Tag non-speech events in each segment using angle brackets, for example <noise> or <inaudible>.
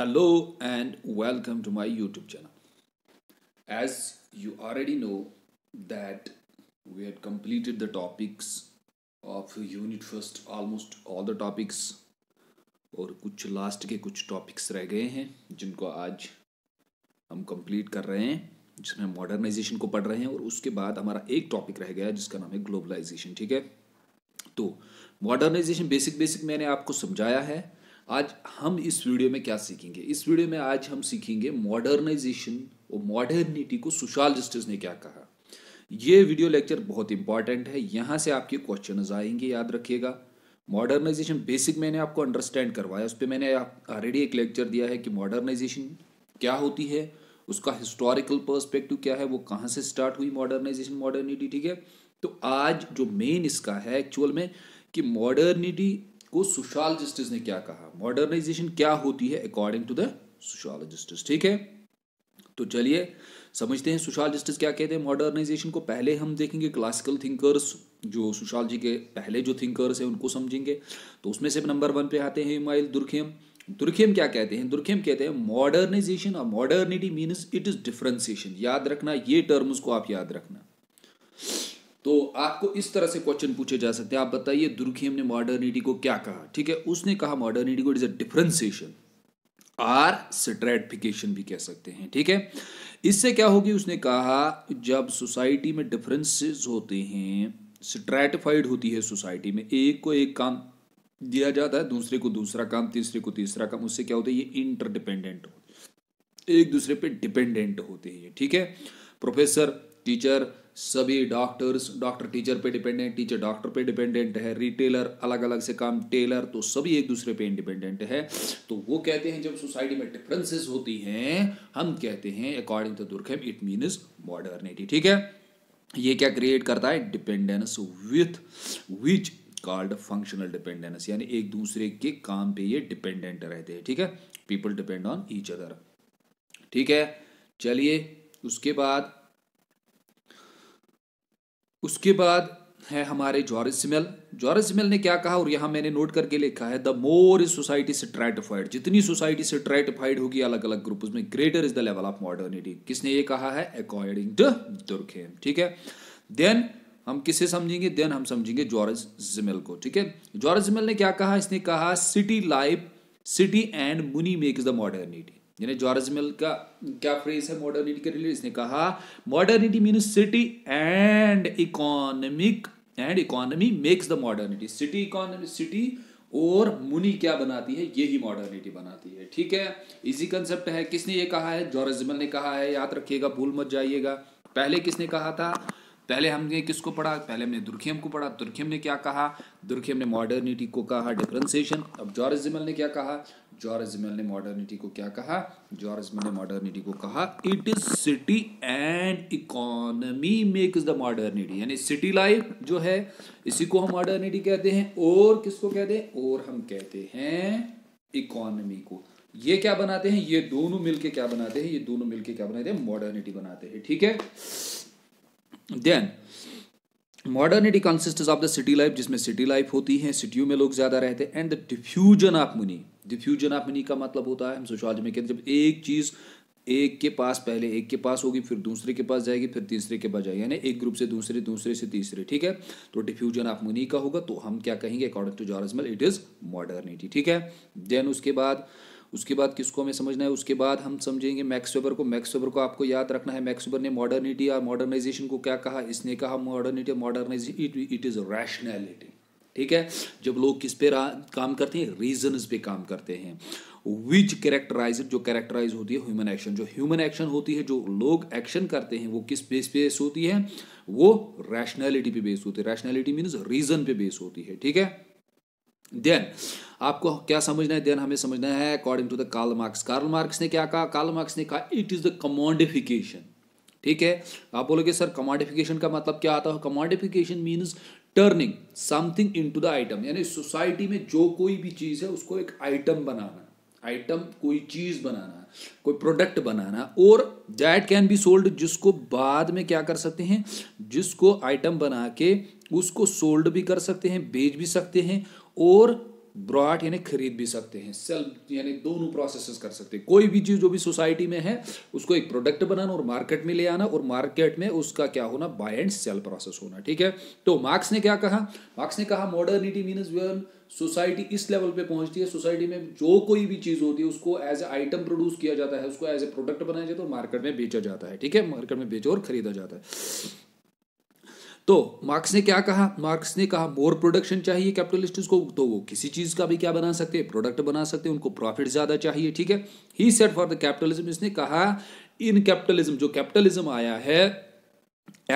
Hello and welcome to my YouTube channel as you already know that we had completed the topics of unit first almost all the topics और कुछ last के कुछ topics रह गए हैं जिनको आज हम कंप्लीट कर रहे हैं जिसमें हम मॉडर्नाइजेशन को पढ़ रहे हैं और उसके बाद हमारा एक टॉपिक रह गया है जिसका नाम है ग्लोबलाइजेशन ठीक है तो मॉडर्नाइजेशन बेसिक बेसिक मैंने आपको समझाया है आज हम इस वीडियो में क्या सीखेंगे इस वीडियो में आज हम सीखेंगे मॉडर्नाइजेशन और मॉडर्निटी को सुशाल जस्टिस ने क्या कहा ये वीडियो लेक्चर बहुत इंपॉर्टेंट है यहाँ से आपके क्वेश्चन आएंगे याद रखिएगा मॉडर्नाइजेशन बेसिक मैंने आपको अंडरस्टैंड करवाया उस पर मैंने ऑलरेडी एक लेक्चर दिया है कि मॉडर्नाइजेशन क्या होती है उसका हिस्टोरिकल पर्सपेक्टिव क्या है वो कहाँ से स्टार्ट हुई मॉडर्नाइजेशन मॉडर्निटी ठीक है तो आज जो मेन इसका है एक्चुअल में कि मॉडर्निटी को सोशलॉजिस्टिस ने क्या कहा मॉडर्नाइजेशन क्या होती है अकॉर्डिंग टू द सोशलॉजिस्टिस ठीक है तो चलिए समझते हैं सोशलॉजिस्टिस क्या कहते हैं मॉडर्नाइजेशन को पहले हम देखेंगे क्लासिकल थिंकर्स जो सोशलॉजी के पहले जो थिंकर्स हैं उनको समझेंगे तो उसमें से नंबर वन पे आते हैं हिमाइल दुर्खेम दुर्खेम क्या कहते हैं दुर्खेम कहते हैं मॉडर्नाइजेशन और modernity means it is differentiation याद रखना ये टर्म्स को आप याद रखना तो आपको इस तरह से क्वेश्चन पूछे जा सकते हैं आप बताइए दुर्खेम ने मॉडर्निटी को क्या कहा ठीक है उसने कहा मॉडर्निटी को is a differentiation or stratification भी कह सकते हैं ठीक है इससे क्या होगी उसने कहा जब सोसाइटी में डिफरेंसेस होते हैं स्ट्रेटिफाइड होती है सोसाइटी में एक को एक काम दिया जाता है दूसरे को दूसरा काम तीसरे को तीसरा काम उससे क्या होता है ये इंटरडिपेंडेंट होते एक दूसरे पे डिपेंडेंट होते हैं ठीक है प्रोफेसर टीचर सभी डॉक्टर्स डॉक्टर टीचर पे डिपेंडेंट टीचर डॉक्टर पे डिपेंडेंट है रिटेलर अलग अलग से काम टेलर तो सभी एक दूसरे पे इंडिपेंडेंट है तो वो कहते हैं जब सोसाइटी में डिफरेंसेस होती हैं हम कहते हैं according to Durkheim it means modernity ठीक है ये क्या क्रिएट करता है dependence with which called functional dependence यानी एक दूसरे के काम पे ये डिपेंडेंट रहते हैं ठीक है people depend on each other ठीक है चलिए उसके बाद उसके बाद है हमारे जॉर्ज सिमेल जॉर्ज सिमेल ने क्या कहा और यहाँ मैंने नोट करके लिखा है the more is society stratified जितनी सोसाइटी से ट्रेटिफाइड होगी अलग अलग ग्रुप में greater is the level of modernity किसने ये कहा है अकॉर्डिंग टू दुर्खेम ठीक है देन हम किसे समझेंगे देन हम समझेंगे जॉर्ज जिमेल को ठीक है जॉर्ज जिमेल ने क्या कहा इसने कहा city life city and money makes the modernity यानी जॉर्ज मिल का क्या फ्रेज है मॉडर्निटी के रिलेटेड इसने कहा modernity mean city and economic and economy makes the modernity city economy city और मुनि क्या बनाती है यही मॉडर्निटी बनाती है ठीक है इसी कंसेप्ट है किसने ये कहा है जॉर्जमल ने कहा है याद रखिएगा भूल मत जाइएगा पहले किसने कहा था पहले हमने किसको पढ़ा पहले हमने दुर्खेम को पढ़ा दुर्खेम ने क्या कहा दुर्खेम ने मॉडर्निटी को कहा डिफ्रेंसिएशन अब जॉर्जमल ने क्या कहा जॉर्ज मिल ने मॉडर्निटी को क्या कहा जॉर्ज मिल ने मॉडर्निटी को कहा it is city and make makes the modernity यानी सिटी लाइफ जो है इसी को हम मॉडर्निटी कहते हैं और किसको कहते हैं और हम कहते हैं इकोनमी को ये क्या बनाते हैं ये दोनों मिलके क्या बनाते हैं ये दोनों मिलके क्या बनाते हैं मॉडर्निटी बनाते हैं ठीक है then modernity consist of the city life जिसमें सिटी लाइफ होती है सिटियों में लोग ज़्यादा रहते हैं and the diffusion of money diffusion of money का मतलब होता है हम सोशोलॉजी में कहते हैं जब एक चीज़ एक के पास पहले एक के पास होगी फिर दूसरे के पास जाएगी फिर तीसरे के पास जाएगी यानी एक ग्रुप से दूसरे दूसरे से तीसरे ठीक है तो डिफ्यूजन ऑफ मनी का होगा तो हम क्या कहेंगे according to George Simmel it is modernity ठीक है देन उसके बाद उसके बाद किसको हमें समझना है उसके बाद हम समझेंगे मैक्स वेबर को मैक्स वेबर को आपको याद रखना है मैक्स वेबर ने मॉडर्निटी और मॉडर्नाइजेशन को क्या कहा इसने कहा modernity modernisation it is rationality ठीक है जब लोग किस पे काम करते हैं रीजन पे काम करते हैं विच कैरेक्टराइज जो कैरेक्टराइज होती है ह्यूमन एक्शन जो ह्यूमन एक्शन होती है जो लोग एक्शन करते हैं वो किस बेस पे बेस होती है वो रैशनैलिटी पे बेस होती है रैशनैलिटी मीन्स रीजन पे बेस होती है ठीक है देन आपको क्या समझना है देन हमें समझना है according to the Karl Marx Karl Marx ने क्या कहा कार्ल मार्क्स ने कहा इट इज़ द कमोडिफिकेशन ठीक है आप बोलोगे सर कमोडिफिकेशन का मतलब क्या आता है commodification means turning something into the item यानी सोसाइटी में जो कोई भी चीज़ है उसको एक आइटम बनाना आइटम कोई चीज़ बनाना कोई प्रोडक्ट बनाना और दैट कैन बी सोल्ड जिसको बाद में क्या कर सकते हैं जिसको आइटम बना के उसको सोल्ड भी कर सकते हैं बेच भी सकते हैं और ब्रॉड यानी खरीद भी सकते हैं सेल यानी दोनों प्रोसेसेस कर सकते हैं कोई भी चीज़ जो भी सोसाइटी में है उसको एक प्रोडक्ट बनाना और मार्केट में ले आना और मार्केट में उसका क्या होना बाय एंड सेल प्रोसेस होना ठीक है तो मार्क्स ने क्या कहा मार्क्स ने कहा मॉडर्निटी मीनस वन सोसाइटी इस लेवल पे पहुंचती है सोसाइटी में जो कोई भी चीज़ होती है उसको एज ए आइटम प्रोड्यूस किया जाता है उसको एज ए प्रोडक्ट बनाया जाता है और मार्केट में बेचा जाता है ठीक है मार्केट में बेचो और खरीदा जाता है तो मार्क्स ने क्या कहा मार्क्स ने कहा मोर प्रोडक्शन चाहिए कैपिटलिस्ट को तो वो किसी चीज़ का भी क्या बना सकते हैं प्रोडक्ट बना सकते हैं उनको प्रॉफिट ज़्यादा चाहिए ठीक है he said for the capitalism इसने कहा इन कैपिटलिज्म जो कैपिटलिज्म आया है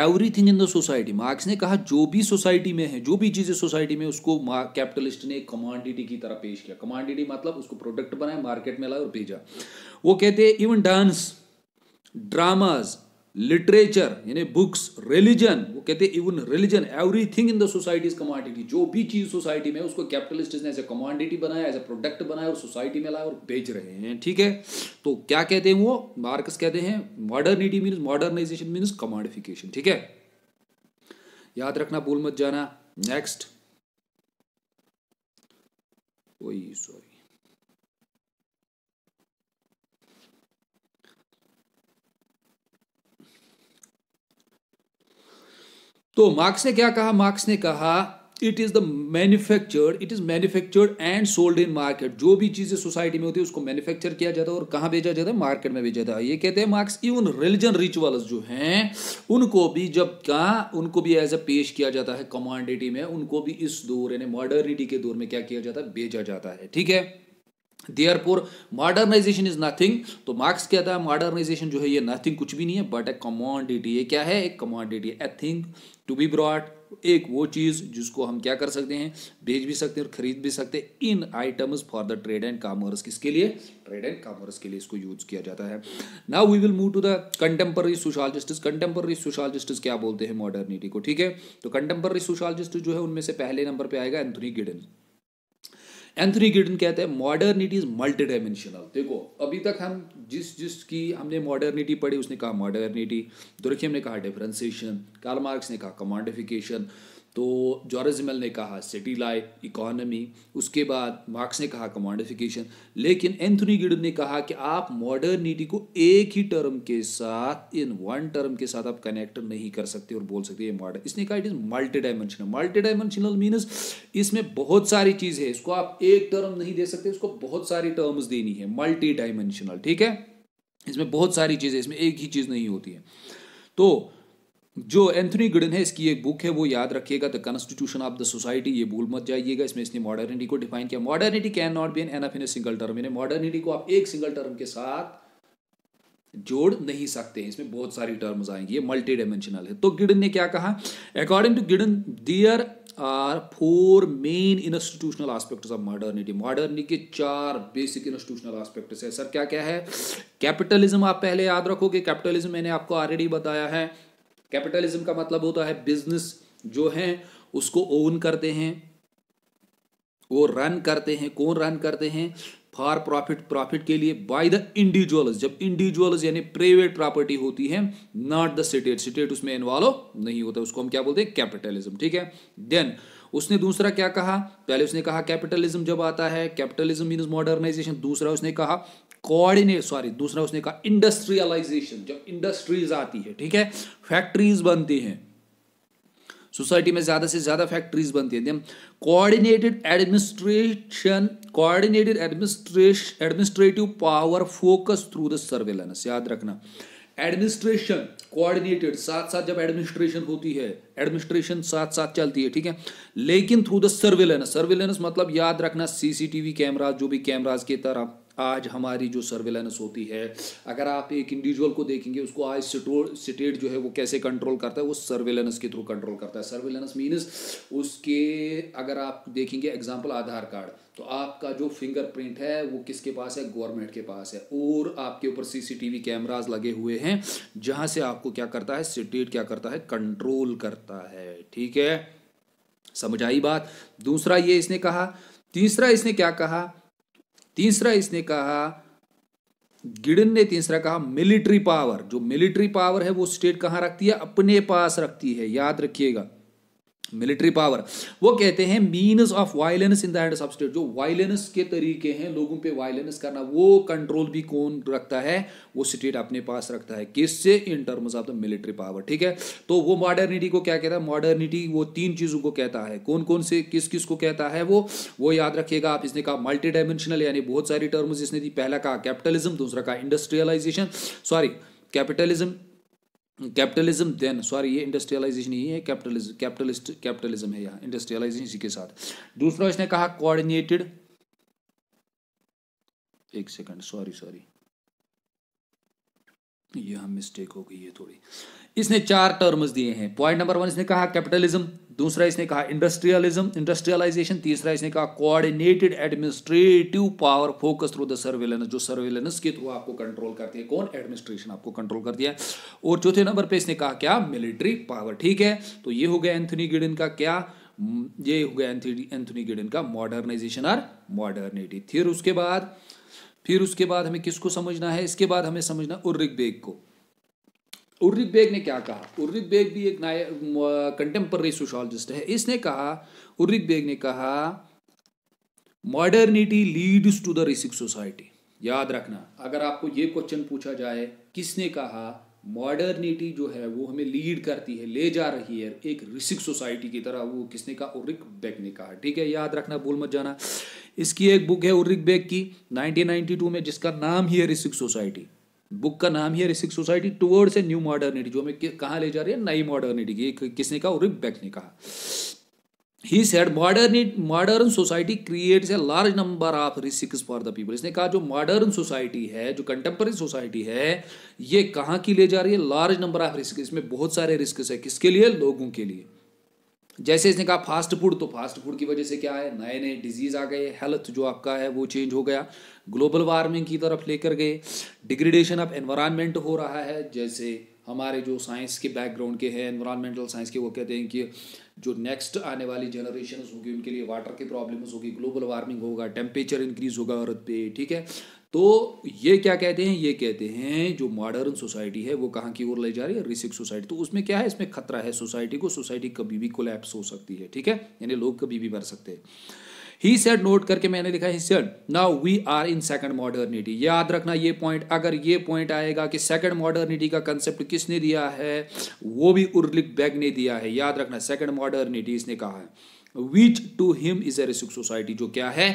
everything in the society Marx ने कहा जो भी सोसाइटी में है जो भी चीज़ें सोसाइटी में उसको कैपिटलिस्ट ने कमांडिटी की तरह पेश किया कमांडिटी मतलब उसको प्रोडक्ट बनाया मार्केट में लाया और भेजा वो कहते हैं इवन डांस ड्रामाज लिटरेचर यानी बुक्स रिलीजन वो कहते हैं even religion everything in the society is commodity जो भी चीज सोसाइटी में उसको कैपिटलिस्ट ने एज ए कमोडिटी बनाया एज ए प्रोडक्ट बनाया और सोसाइटी में लाया और बेच रहे हैं ठीक है तो क्या कहते हैं वो मार्क्स कहते हैं modernity mean modernisation mean commodification ठीक है याद रखना भूल मत जाना नेक्स्ट सॉरी तो मार्क्स ने क्या कहा मार्क्स ने कहा it is the manufactured it is manufactured and sold in market जो भी चीज़ें सोसाइटी में होती है उसको मैन्युफैक्चर किया जाता है और कहां भेजा जाता है मार्केट में भेजा जाता है ये कहते हैं मार्क्स इवन रिलीजन रिचुअल्स जो हैं उनको भी जब कहा उनको भी एज ए पेश किया जाता है कमोडिटी में उनको भी इस दौर यानी मॉडर्निटी के दौर में क्या किया जाता है भेजा जाता है ठीक है therefore modernisation is nothing तो मार्क्स कहता है मॉडर्नाइजेशन जो है ये नथिंग कुछ भी नहीं है बट ए कमोडिटी ये क्या है एक commodity a thing to be bought एक वो चीज़ जिसको हम क्या कर सकते हैं भेज भी सकते हैं और खरीद भी सकते हैं in items for the trade and commerce किसके लिए ट्रेड एंड कॉमर्स के लिए इसको यूज किया जाता है now we will move to the contemporary sociologists contemporary sociologists क्या बोलते हैं मॉडर्निटी को ठीक है तो कंटेम्प्रेरी सोशलॉजिस्ट जो है उनमें से पहले नंबर पर आएगा एंथोनी गिडन एंथनी गिडन कहते हैं मॉडर्निटी इज मल्टी डायमेंशनल देखो अभी तक हम जिस जिस की हमने मॉडर्निटी पढ़ी उसने कहा मॉडर्निटी दुर्खियम ने कहा डिफ्रेंसिएशन कार्ल मार्क्स ने कहा कमांडिफिकेशन तो जॉर्जमल ने कहा सिटी लाइफ इकोनॉमी उसके बाद मार्क्स ने कहा कमोडिफिकेशन लेकिन एंथनी गिड ने कहा कि आप मॉडर्निटी को एक ही टर्म के साथ इन वन टर्म के साथ आप कनेक्ट नहीं कर सकते और बोल सकते ये मॉडर्न इसने कहा it is multi dimensional multi dimensional means इसमें बहुत सारी चीज़ है इसको आप एक टर्म नहीं दे सकते इसको बहुत सारी टर्म्स देनी है मल्टी डायमेंशनल ठीक है इसमें बहुत सारी चीज़ें इसमें एक ही चीज़ नहीं होती है तो जो एंथनी गुडन है इसकी एक बुक है वो याद रखिएगा the constitution of the society ये भूल मत जाइएगा इसमें इसने मॉडर्निटी को डिफाइन किया modernity can not be an F in a single term इन्हें मॉडर्निटी को आप एक सिंगल टर्म के साथ जोड़ नहीं सकते हैं इसमें बहुत सारी टर्म्स आएंगी ये मल्टी डायमेंशनल है तो गिडन ने क्या कहा according to Giddens there are four main institutional aspects of modernity modernity के चार बेसिक इंस्टीट्यूशनल आस्पेक्ट्स है सर क्या क्या है कैपिटलिज्म आप पहले याद रखोगे कैपिटलिज्म मैंने आपको ऑलरेडी बताया है कैपिटलिज्म का मतलब होता है बिजनेस जो है उसको ओन करते हैं वो रन करते हैं कौन रन करते हैं फॉर प्रॉफिट प्रॉफिट के लिए बाय द इंडिविजुअल्स जब इंडिविजुअल्स यानी प्राइवेट प्रॉपर्टी होती है नॉट द स्टेट स्टेट उसमें इन्वॉल्व नहीं होता उसको हम क्या बोलते हैं कैपिटलिज्म ठीक है देन उसने दूसरा क्या कहा पहले उसने कहा कैपिटलिज्म जब आता है कैपिटलिज्म मीन मॉडर्नाइजेशन दूसरा उसने कहा कोऑर्डिनेट सॉरी दूसरा उसने कहा इंडस्ट्रियलाइजेशन जब इंडस्ट्रीज आती है ठीक है फैक्ट्रीज बनती हैं सोसाइटी में ज़्यादा से ज़्यादा फैक्ट्रीज बनती है coordinated administration coordinated administration administrative power focus through the surveillance याद रखना एडमिनिस्ट्रेशन कोऑर्डिनेटेड साथ साथ जब एडमिनिस्ट्रेशन होती है एडमिनिस्ट्रेशन साथ साथ चलती है ठीक है लेकिन थ्रू द सर्वेलेंस सर्वेलेंस मतलब याद रखना सीसीटीवी कैमराज जो भी कैमराज के तरह आज हमारी जो सर्वेलेंस होती है अगर आप एक इंडिविजुअल को देखेंगे उसको आज सिटेट जो है वो कैसे कंट्रोल करता है वो सर्वेलेंस के थ्रू कंट्रोल करता है सर्वेलेंस मीनस उसके अगर आप देखेंगे एग्जाम्पल आधार कार्ड तो आपका जो फिंगरप्रिंट है वो किसके पास है गवर्नमेंट के पास है और आपके ऊपर सीसीटीवी कैमरास लगे हुए हैं जहाँ से आपको क्या करता है सिटेट क्या करता है कंट्रोल करता है ठीक है समझ आई बात दूसरा ये इसने कहा तीसरा इसने क्या कहा तीसरा इसने कहा गिडन ने तीसरा कहा मिलिट्री पावर जो मिलिट्री पावर है वो स्टेट कहां रखती है अपने पास रखती है याद रखिएगा मिलिट्री पावर वो कहते हैं means of violence in then substate जो वायलेंस के तरीके हैं लोगों पे वायलेंस करना वो कंट्रोल भी कौन रखता है वो स्टेट अपने पास रखता है किससे in terms of the military power ठीक है तो वो मॉडर्निटी को क्या कहता है मॉडर्निटी वो तीन चीज़ों को कहता है कौन कौन से किस किस को कहता है वो वो याद रखिएगा आप इसने कहा मल्टी डायमेंशनल यानी बहुत सारी टर्म्स इसने दी पहला कहा कैपिटलिज्म दूसरा कहा industrialisation sorry capitalism capitalism then sorry ये इंडस्ट्रियलाइजेशन ही है कैपिटलिज्म कैपिटलिस्ट कैपिटलिज्म है यहाँ इंडस्ट्रियलाइजेशन इसी के साथ दूसरा इसने कहा कोऑर्डिनेटेड एक सेकंड सॉरी सॉरी यह मिस्टेक हो गई है थोड़ी इसने चार टर्म्स दिए हैं पॉइंट नंबर वन इसने कहा कैपिटलिज्म दूसरा इसने कहा इंडस्ट्रियलिज्म इंडस्ट्रियलाइजेशन तीसरा इसने कहा coordinated administrative power focus through the surveillance जो सर्वेलेंस के थ्रू आपको कंट्रोल करती है कौन एडमिनिस्ट्रेशन आपको कंट्रोल करती है और चौथे नंबर पे इसने कहा क्या मिलिट्री पावर ठीक है तो ये हो गया एंथनी गिडन का क्या ये हो गया एंथनी गिडन का मॉडर्नाइजेशन और मॉडर्निटी फिर उसके बाद फिर उसके बाद हमें किसको समझना है इसके बाद हमें समझना उर्रिक बेग को उर्रिक बेग ने क्या कहा उर्रिक बेग भी एक नाय कंटेम्प्रेरी सोशोलॉजिस्ट है इसने कहा उर्रिक बेग ने कहा modernity leads to the risk society याद रखना अगर आपको ये क्वेश्चन पूछा जाए किसने कहा मॉडर्निटी जो है वो हमें लीड करती है ले जा रही है एक रिसिक सोसाइटी की तरह वो किसने कहा उर्रिक बेग ने कहा ठीक है याद रखना भूल मत जाना इसकी एक बुक है उर्रिक बेग की 1992 में जिसका नाम ही है रिसिक सोसाइटी बुक का नाम ही है risk society towards a new modernity जो हमें कहाँ ले जा रही है नई मॉडर्निटी की किसने कहा और बैक ने कहा he said modern modern society creates a large number of risk for the people इसने कहा जो मॉडर्न सोसाइटी है जो कंटेम्प्रेरी सोसाइटी है ये कहाँ की ले जा रही है लार्ज नंबर ऑफ रिस्क इसमें बहुत सारे रिस्क है किसके लिए लोगों के लिए जैसे इसने कहा फास्ट फूड तो फास्ट फूड की वजह से क्या है नए नए डिजीज़ आ गए हेल्थ जो आपका है वो चेंज हो गया ग्लोबल वार्मिंग की तरफ लेकर गए डिग्रेडेशन ऑफ एनवायरनमेंट हो रहा है जैसे हमारे जो साइंस के बैकग्राउंड के हैं एनवायरमेंटल साइंस के वो कहते हैं कि जो नेक्स्ट आने वाली जनरेशन होगी उनके लिए वाटर की प्रॉब्लम्स होगी ग्लोबल वार्मिंग होगा टेम्परेचर इंक्रीज होगा अर्थ पे ठीक है तो ये क्या कहते हैं ये कहते हैं जो मॉडर्न सोसाइटी है वो कहाँ की ओर ले जा रही है रिसिक सोसाइटी तो उसमें क्या है इसमें खतरा है सोसाइटी को सोसाइटी कभी भी कोलैप्स हो सकती है ठीक है यानी लोग कभी भी मर सकते हैं ही सेड नोट करके मैंने लिखा he said now we are in second modernity याद रखना ये पॉइंट अगर ये पॉइंट आएगा कि सेकंड मॉडर्निटी का कंसेप्ट किसने दिया है वो भी उर्लिक बैग ने दिया है याद रखना सेकंड मॉडर्निटी इसने कहा है which to him is a risk society जो क्या है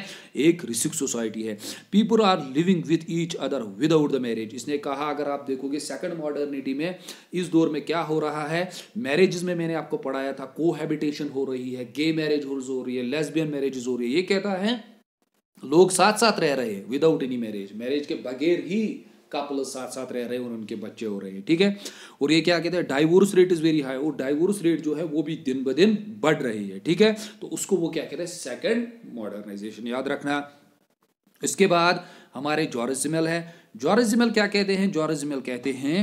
एक रिसिक सोसाइटी है people are living with each other without the marriage इसने कहा अगर आप देखोगे सेकंड मॉडर्निटी में इस दौर में क्या हो रहा है मैरिज में मैंने आपको पढ़ाया था कोहेबिटेशन हो रही है गे मैरिज हो रही है लेसबियन मैरिज हो रही है ये कहता है लोग साथ साथ रह रहे हैं विदाउट एनी मैरिज मैरिज के बगैर ही कपल साथ साथ रह रहे हैं और उनके बच्चे हो रहे हैं ठीक है और ये क्या कहते हैं divorce rate is very high और डाइवोर्स रेट जो है वो भी दिन ब दिन बढ़ रही है ठीक है तो उसको वो क्या कहते हैं सेकेंड मॉडर्नाइजेशन याद रखना इसके बाद हमारे जॉर्जिमल है जॉर्जिमल क्या कहते हैं जॉर्जिमल कहते हैं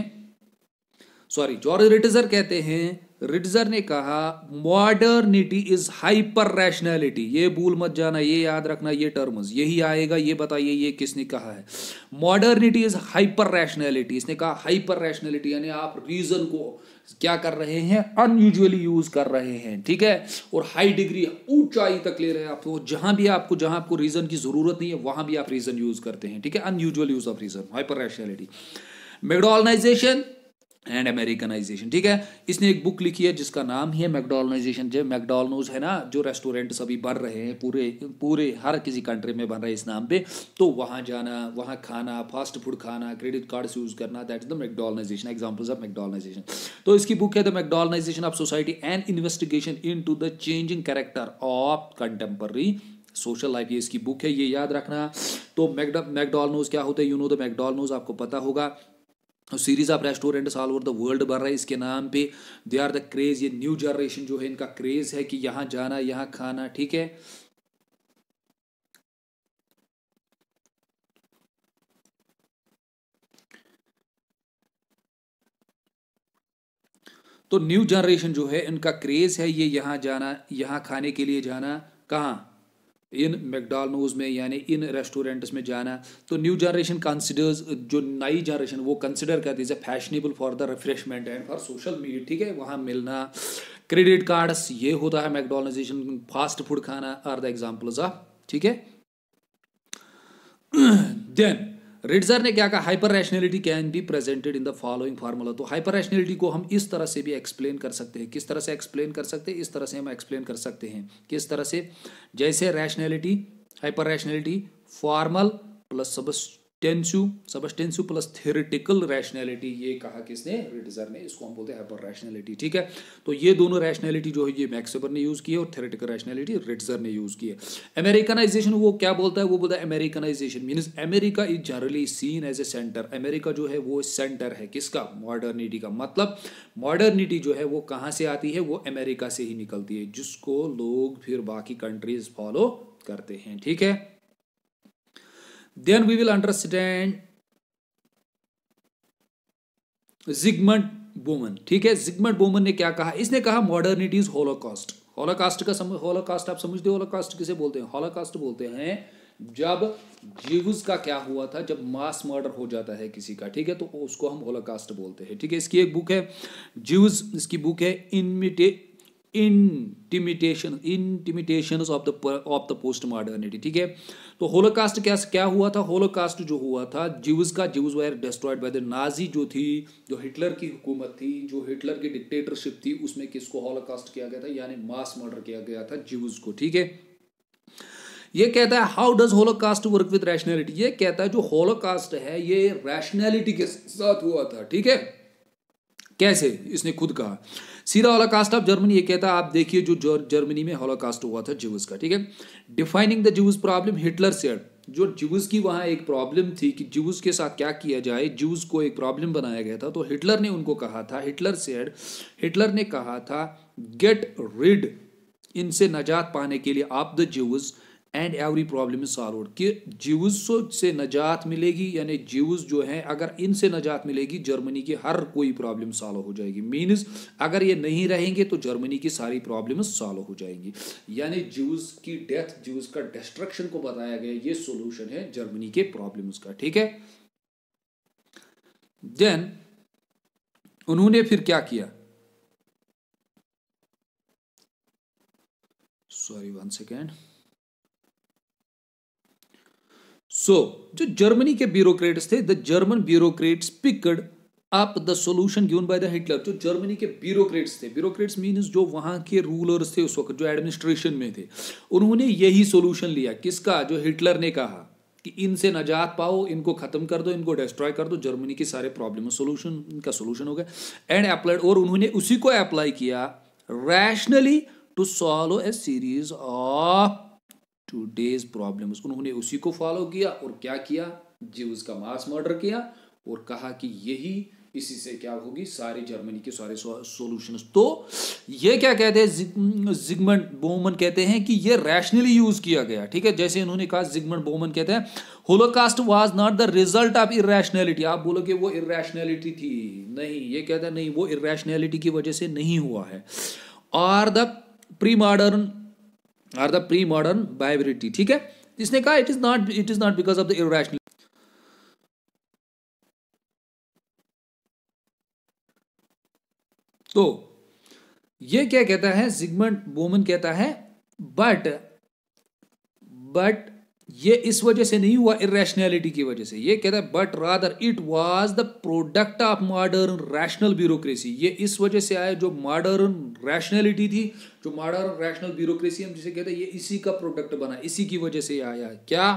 सॉरी जॉर्ज रिटिजर कहते हैं रिटजर ने कहा मॉडर्निटी इज हाइपर रैशनैलिटी ये भूल मत जाना ये याद रखना ये टर्म्स यही आएगा ये बताइए ये किसने कहा है मॉडर्निटी इज हाइपर रैशनैलिटी इसने कहा हाइपर रैशनैलिटी यानी आप रीजन को क्या कर रहे हैं अनयूजुअली यूज कर रहे हैं ठीक है और हाई डिग्री ऊंचाई तक ले रहे हैं आप तो जहां भी आपको जहां आपको रीजन की जरूरत नहीं है वहां भी आप रीजन यूज करते हैं ठीक है unusual use of reason hyper rationality McDonaldisation and Americanisation ठीक है इसने एक बुक लिखी है जिसका नाम ही है मैकडोलनाइजेशन जो मैकडोलनोज है ना जो रेस्टोरेंट अभी बन रहे हैं पूरे पूरे हर किसी कंट्री में बन रहे हैं इस नाम पे तो वहाँ जाना वहाँ खाना फास्ट फूड खाना क्रेडिट कार्ड यूज़ करना that is the McDonaldisation examples of McDonaldisation तो इसकी बुक है the McDonaldisation of society and investigation into the changing character of contemporary social life ये इसकी बुक है ये याद रखना तो मैकडो मैकडोलनोज क्या होते हैं यू नो द मैकडोलनोज आपको पता होगा series of restaurants all over the world बन रहा है इसके नाम पे दे आर द क्रेज़ ये न्यू जनरेशन जो है इनका क्रेज़ है कि यहाँ जाना यहाँ खाना ठीक है तो न्यू जनरेशन जो है इनका क्रेज़ है ये यहाँ जाना यहाँ खाने के लिए जाना कहाँ इन मैकडॉनल्ड्स में यानी इन रेस्टोरेंट्स में जाना तो न्यू जनरेशन कंसिडर्स जो नई जनरेशन वो कंसिडर करती है fashionable for the refreshment and for social media ठीक है वहाँ मिलना क्रेडिट कार्ड्स ये होता है मैकडोनाइजेशन फास्ट फूड खाना आर द एग्जाम्पल्स ऑफ ठीक है देन <clears throat> रिडजर ने क्या कहा hyper rationality can be presented in the following formula तो हाइपर रैशनैलिटी को हम इस तरह से भी एक्सप्लेन कर सकते हैं किस तरह से एक्सप्लेन कर सकते हैं इस तरह से हम एक्सप्लेन कर सकते हैं किस तरह से जैसे rationality hyper rationality formal plus substantive substantive plus theoretical rationality ये कहा किसने रिटजर ने इसको हम बोलते हैं हाइपर रैशनैलिटी ठीक है तो ये दोनों रैशनैलिटी जो है ये मैक्सबर ने यूज़ की है और थियोरिटिकल रैशनैलिटी रिटजर ने यूज़ की है अमेरिकनाइजेशन वो क्या बोलता है वो बोलता है Americanisation means America is generally seen as a centre America जो है वो सेंटर है किसका मॉडर्निटी का मतलब मॉडर्निटी जो है वो कहाँ से आती है वो अमेरिका से ही निकलती है जिसको लोग फिर बाकी कंट्रीज फॉलो करते हैं ठीक है then we will understand जिगमंड Boman ठीक है जिगमंड बोमन ने क्या कहा इसने कहा मॉडर्निटी इज होलोकास्ट होलोकास्ट का समझ होलोकास्ट आप समझते हो होलोकास्ट किसे बोलते हैं होलोकास्ट बोलते हैं जब जीवस का क्या हुआ था जब मास मर्डर हो जाता है किसी का ठीक है तो उसको हम होलोकास्ट बोलते हैं ठीक है इसकी एक बुक है जीवस इसकी बुक है इनमिटे intimation intimation of the of the post modernity ठीक है तो होलोकास्ट क्या क्या हुआ था होलोकास्ट जो हुआ था जीवज का Jews were destroyed by the Nazi जो थी जो हिटलर की हुकूमत थी जो हिटलर की डिक्टेटरशिप थी उसमें किसको होलोकास्ट किया गया था यानी मास मर्डर किया गया था जीवज को ठीक है ये कहता है how does Holocaust work with rationality ये कहता है जो होलोकास्ट है ये रैशनैलिटी के साथ हुआ था ठीक है कैसे इसने खुद कहा सीधा होलाकास्ट ऑफ जर्मनी ये कहता है आप देखिए जो जर्मनी में होलाकास्ट हुआ था जूस का ठीक है defining the Jews problem Hitler said जो जूस की वहाँ एक प्रॉब्लम थी कि जूस के साथ क्या किया जाए जूस को एक प्रॉब्लम बनाया गया था तो हिटलर ने उनको कहा था हिटलर सेड हिटलर ने कहा था गेट रिड इनसे नजात पाने के लिए आप the Jews and every problem is solve कि जीवसों से नजात मिलेगी यानी जीवस जो हैं अगर इनसे नजात मिलेगी जर्मनी की हर कोई प्रॉब्लम सॉल्व हो जाएगी मीन्स अगर ये नहीं रहेंगे तो जर्मनी की सारी प्रॉब्लम सॉल्व हो जाएंगी यानी जीवस की डेथ जीवस का डिस्ट्रक्शन को बताया गया ये सोल्यूशन है जर्मनी के प्रॉब्लम का ठीक है देन उन्होंने फिर क्या किया सॉरी वन सेकेंड So, जो जर्मनी के ब्यूरोक्रेट्स थे the German bureaucrats picked up the solution given by the Hitler जो जर्मनी के ब्यूरोक्रेट्स थे ब्यूरोक्रेट्स मीन्स जो वहां के रूलर्स थे उस वक्त जो एडमिनिस्ट्रेशन में थे उन्होंने यही सोल्यूशन लिया किसका जो हिटलर ने कहा कि इनसे नजात पाओ इनको खत्म कर दो इनको डिस्ट्रॉय कर दो जर्मनी के सारे प्रॉब्लम सोल्यूशन इनका सोल्यूशन हो गया एंड अप्लाइड और उन्होंने उसी को अप्लाई किया rationally to solve a series of today's problems उन्होंने उसी को फॉलो किया और क्या किया जीव्स का मास मर्डर किया और कहा कि यही इसी से क्या होगी सारी जर्मनी के सारे सॉल्यूशंस तो ये क्या कहते हैं जिग, जिगमंड बोमन कहते हैं कि ये रैशनली यूज किया गया ठीक है जैसे इन्होंने कहा जिगमंड बोमन कहते हैं Holocaust was not the result of irrationality आप बोलोगे वो इरेशनैलिटी थी नहीं ये कहते हैं नहीं वो इरेशनैलिटी की वजह से नहीं हुआ है are the pre modern are the pre modern barbarity ठीक है इसने कहा it is not it is not because of the irrational तो ये क्या कहता है सिगमंड बोमन कहता है बट बट ये इस वजह से नहीं हुआ इेशनैलिटी की वजह से ये कहता है but rather it was the product of modern rational bureaucracy ये इस वजह से आया जो मॉडर्न रैशनैलिटी थी जो मॉडर्न रैशनल ब्यूरोक्रेसी हम जिसे कहते हैं ये इसी का प्रोडक्ट बना इसी की वजह से आया क्या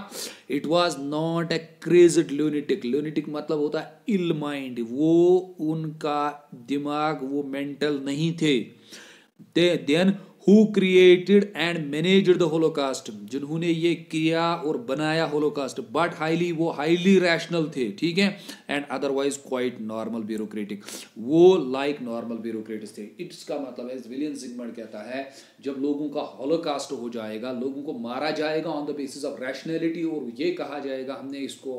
it was not a crazed lunatic lunatic मतलब होता है इल माइंड वो उनका दिमाग वो मेंटल नहीं थे then who created and managed the Holocaust जिन्होंने ये किया और बनाया होलोकास्ट बट हाईली वो हाईली रैशनल थे ठीक है and otherwise quite normal bureaucratic वो लाइक नॉर्मल ब्यूरोक्रेटिक्स थे इट्स का मतलब है विलियन सिगमंड कहता है जब लोगों का होलोकास्ट हो जाएगा लोगों को मारा जाएगा on the basis of rationality और ये कहा जाएगा हमने इसको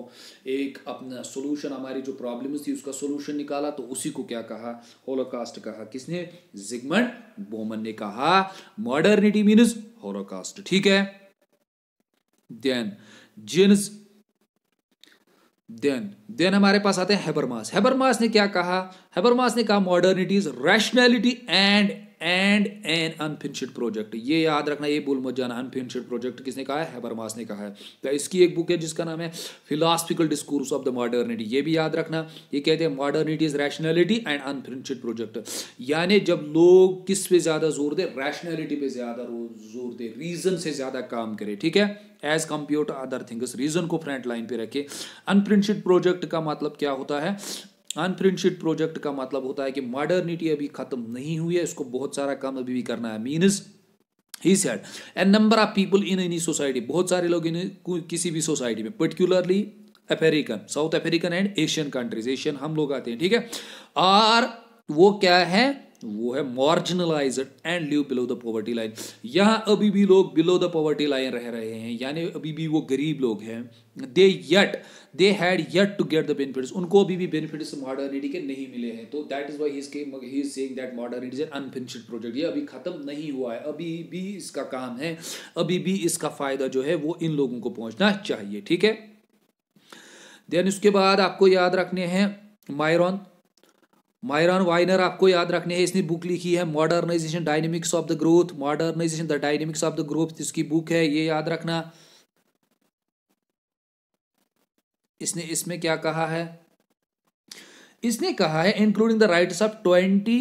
एक अपना सोल्यूशन हमारी जो प्रॉब्लम थी उसका सोल्यूशन निकाला तो उसी को क्या कहा होलोकास्ट कहा किसने जिगमंड बोमन ने कहा मॉडर्निटी मीनस होलोकास्ट ठीक है देन जिन्स देन देन हमारे पास आते हैं हैबरमास हैबरमास ने क्या कहा हैबरमास ने कहा modernity is rationality and and an unfinished project ये याद रखना ये भूल मत जाना अनफिनिश्ड प्रोजेक्ट किसने कहा है हैबरमास ने कहा है तो इसकी एक बुक है जिसका नाम है philosophical discourse of the modernity ये भी याद रखना ये कहते हैं modernity is rationality and unfinished project यानी जब लोग किस पे ज़्यादा जोर दे रैशनैलिटी पे ज़्यादा जोर दे रीज़न से ज़्यादा काम करे ठीक है as compare to other things reason को फ्रंट लाइन पे रखे अनप्रिंटेड प्रोजेक्ट का मतलब क्या होता है अनप्रिंटेड प्रोजेक्ट का मतलब होता है कि मॉडर्निटी अभी खत्म नहीं हुई है इसको बहुत सारा काम अभी भी करना है means he said a number of people in any society बहुत सारे लोग इन किसी भी सोसाइटी में particularly African South African and Asian countries Asian हम लोग आते हैं ठीक है और वो क्या है वो है marginalise and live below the poverty line यहाँ अभी भी लोग बिलो द पॉवर्टी लाइन रह रहे हैं यानी अभी भी वो गरीब लोग हैं they yet they had yet to get the benefits उनको अभी भी बेनिफिट्स मॉडर्निटी के नहीं मिले हैं तो that is why his he saying that modernity is unfinished project ये अभी खत्म नहीं हुआ है अभी भी इसका काम है अभी भी इसका फायदा जो है वो इन लोगों को पहुंचना चाहिए ठीक है देन उसके बाद आपको याद रखने हैं मायरॉन मायरान वाइनर आपको याद रखने हैं इसने बुक लिखी है modernisation dynamics of the growth modernisation the dynamics of the growth इसकी बुक है ये याद रखना इसने इसमें क्या कहा है इसने कहा है including the writes of twenty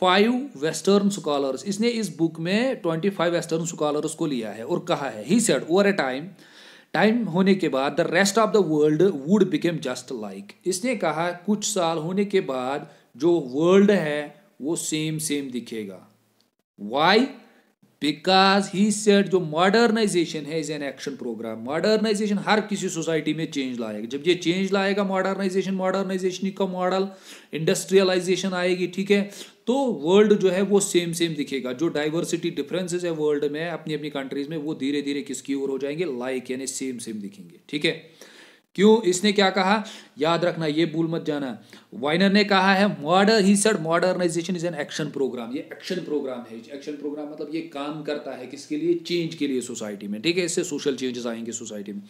five western scholars इसने इस बुक में ट्वेंटी फाइव वेस्टर्न स्कॉलर्स को लिया है और कहा है he said over a time time होने के बाद the rest of the world would became just like इसने कहा कुछ साल होने के बाद जो वर्ल्ड है वो सेम सेम दिखेगा वाई बिकॉज ही सेट जो मॉडर्नाइजेशन है is an action programme modernisation हर किसी सोसाइटी में चेंज लाएगा जब ये चेंज लाएगा मॉडर्नाइजेशन मॉडर्नाइजेशन का मॉडल इंडस्ट्रियलाइजेशन आएगी ठीक है तो वर्ल्ड जो है वो सेम सेम दिखेगा जो डाइवर्सिटी डिफरेंसेस है वर्ल्ड में अपनी अपनी कंट्रीज में वो धीरे धीरे किसकी ओर हो जाएंगे लाइक यानी सेम सेम दिखेंगे ठीक है क्यों इसने क्या कहा याद रखना ये भूल मत जाना वाइनर ने कहा है modern he sir modernisation is an action programme ये एक्शन प्रोग्राम है एक्शन प्रोग्राम मतलब ये काम करता है किसके लिए चेंज के लिए सोसाइटी में ठीक है इससे सोशल चेंजेस आएंगे सोसाइटी में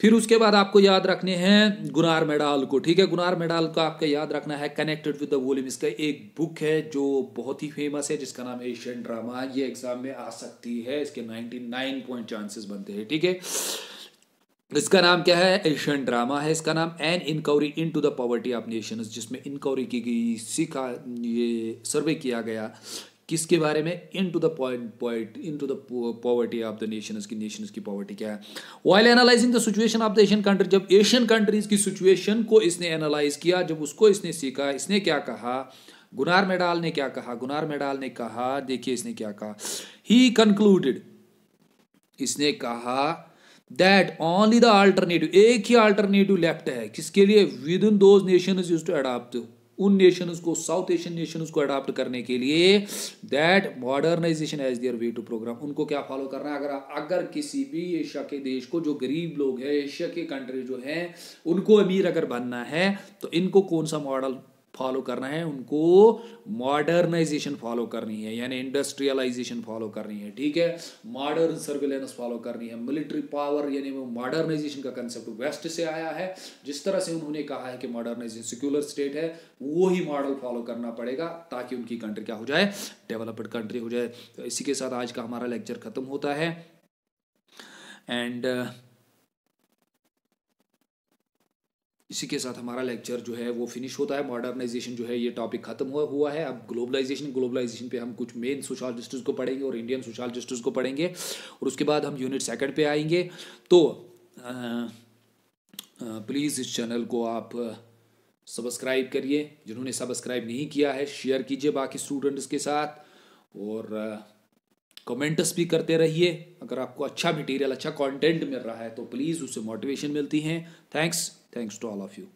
फिर उसके बाद आपको याद रखने हैं गुनार मेडाल को ठीक है गुनार मेडाल को आपका याद रखना है कनेक्टेड विद द वॉल्यूम इसका एक बुक है जो बहुत ही फेमस है जिसका नाम एशियन ड्रामा ये एग्जाम में आ सकती है इसके नाइनटी नाइन पॉइंट चांसेस बनते हैं ठीक है थीके? इसका नाम क्या है एशियन ड्रामा है इसका नाम an inquiry into the poverty of nation जिसमें इंक्वरी की गई सीखा ये सर्वे किया गया किसके बारे में into the point point into the poverty of the nation की नेशन की पॉवर्टी क्या है while analysing the situation of the Asian country जब एशियन कंट्रीज की सिचुएशन को इसने एनालाइज किया जब उसको इसने सीखा इसने क्या कहा गुनार मेडाल ने क्या कहा गुनार मेडाल ने कहा देखिए इसने क्या कहा ही कंक्लूडेड इसने कहा दैट ऑनली द आल्टरनेटिव एक ही आल्टरनेटिव लेफ्ट है किसके लिए within those nation use to adapt उन नेशन को साउथ एशियन नेशन को अडाप्ट करने के लिए that modernisation as their way to programme उनको क्या फॉलो करना है अगर अगर किसी भी एशिया के देश को जो गरीब लोग हैं एशिया के कंट्री जो हैं उनको अमीर अगर बनना है तो इनको कौन सा मॉडल फॉलो करना है उनको मॉडर्नाइजेशन फॉलो करनी है यानी इंडस्ट्रियलाइजेशन फॉलो करनी है ठीक है मॉडर्न सर्विलेंस फॉलो करनी है मिलिट्री पावर यानी वो मॉडर्नाइजेशन का कंसेप्ट वेस्ट से आया है जिस तरह से उन्होंने कहा है कि मॉडर्नाइजेशन सिक्युलर स्टेट है वो ही मॉडल फॉलो करना पड़ेगा ताकि उनकी कंट्री क्या हो जाए डेवलप्ड कंट्री हो जाए तो इसी के साथ आज का हमारा लेक्चर खत्म होता है एंड uh, इसी के साथ हमारा लेक्चर जो है वो फिनिश होता है मॉडर्नाइजेशन जो है ये टॉपिक खत्म हुआ हुआ है अब ग्लोबलाइजेशन ग्लोबलाइजेशन पे हम कुछ मेन सोशल जस्टिस को पढ़ेंगे और इंडियन सोशल जस्टिस को पढ़ेंगे और उसके बाद हम यूनिट सेकंड पे आएंगे तो प्लीज़ इस चैनल को आप सब्सक्राइब करिए जिन्होंने सब्सक्राइब नहीं किया है शेयर कीजिए बाकी स्टूडेंट्स के साथ और कमेंट्स भी करते रहिए अगर आपको अच्छा मटेरियल अच्छा कंटेंट मिल रहा है तो प्लीज़ उससे मोटिवेशन मिलती है thanks Thanks to all of you.